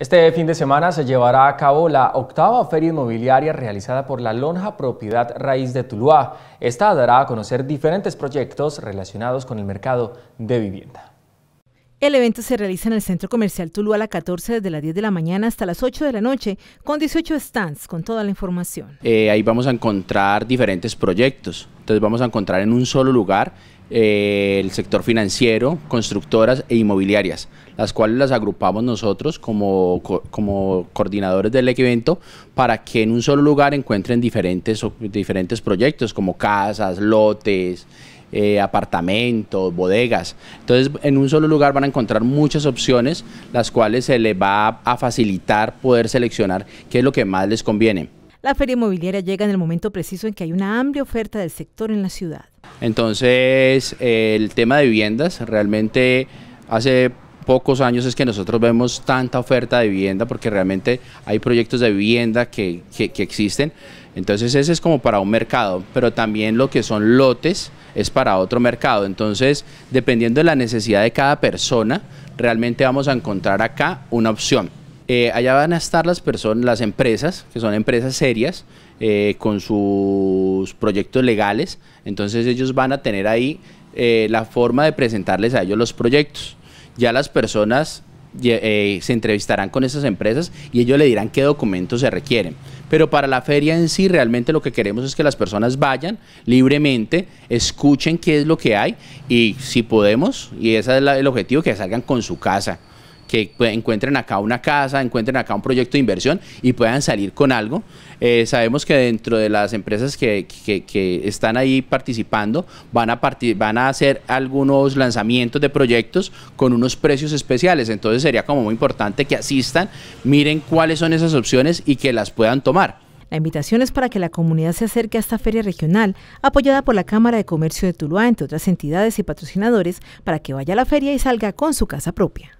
Este fin de semana se llevará a cabo la octava feria inmobiliaria realizada por la Lonja Propiedad Raíz de Tuluá. Esta dará a conocer diferentes proyectos relacionados con el mercado de vivienda. El evento se realiza en el Centro Comercial Tulu a las 14 desde las 10 de la mañana hasta las 8 de la noche con 18 stands con toda la información. Eh, ahí vamos a encontrar diferentes proyectos, entonces vamos a encontrar en un solo lugar eh, el sector financiero, constructoras e inmobiliarias, las cuales las agrupamos nosotros como, coordinadores del evento para que en un solo lugar encuentren diferentes, diferentes proyectos como casas, lotes, eh, apartamentos, bodegas. Entonces, en un solo lugar van a encontrar muchas opciones, las cuales se les va a facilitar poder seleccionar qué es lo que más les conviene. La feria inmobiliaria llega en el momento preciso en que hay una amplia oferta del sector en la ciudad. Entonces, el tema de viviendas realmente hace pocos años es que nosotros vemos tanta oferta de vivienda porque realmente hay proyectos de vivienda que, existen. Entonces ese es como para un mercado, pero también lo que son lotes es para otro mercado. Entonces, dependiendo de la necesidad de cada persona, realmente vamos a encontrar acá una opción. Eh, allá van a estar las personas, las empresas, que son empresas serias, eh, con sus proyectos legales. Entonces ellos van a tener ahí eh, la forma de presentarles a ellos los proyectos ya las personas eh, se entrevistarán con esas empresas y ellos le dirán qué documentos se requieren. Pero para la feria en sí, realmente lo que queremos es que las personas vayan libremente, escuchen qué es lo que hay y si podemos, y ese es el objetivo, que salgan con su casa que pues, encuentren acá una casa, encuentren acá un proyecto de inversión y puedan salir con algo. Eh, sabemos que dentro de las empresas que, están ahí participando van a, van a hacer algunos lanzamientos de proyectos con unos precios especiales. Entonces sería como muy importante que asistan, miren cuáles son esas opciones y que las puedan tomar. La invitación es para que la comunidad se acerque a esta feria regional, apoyada por la Cámara de Comercio de Tuluá, entre otras entidades y patrocinadores, para que vaya a la feria y salga con su casa propia.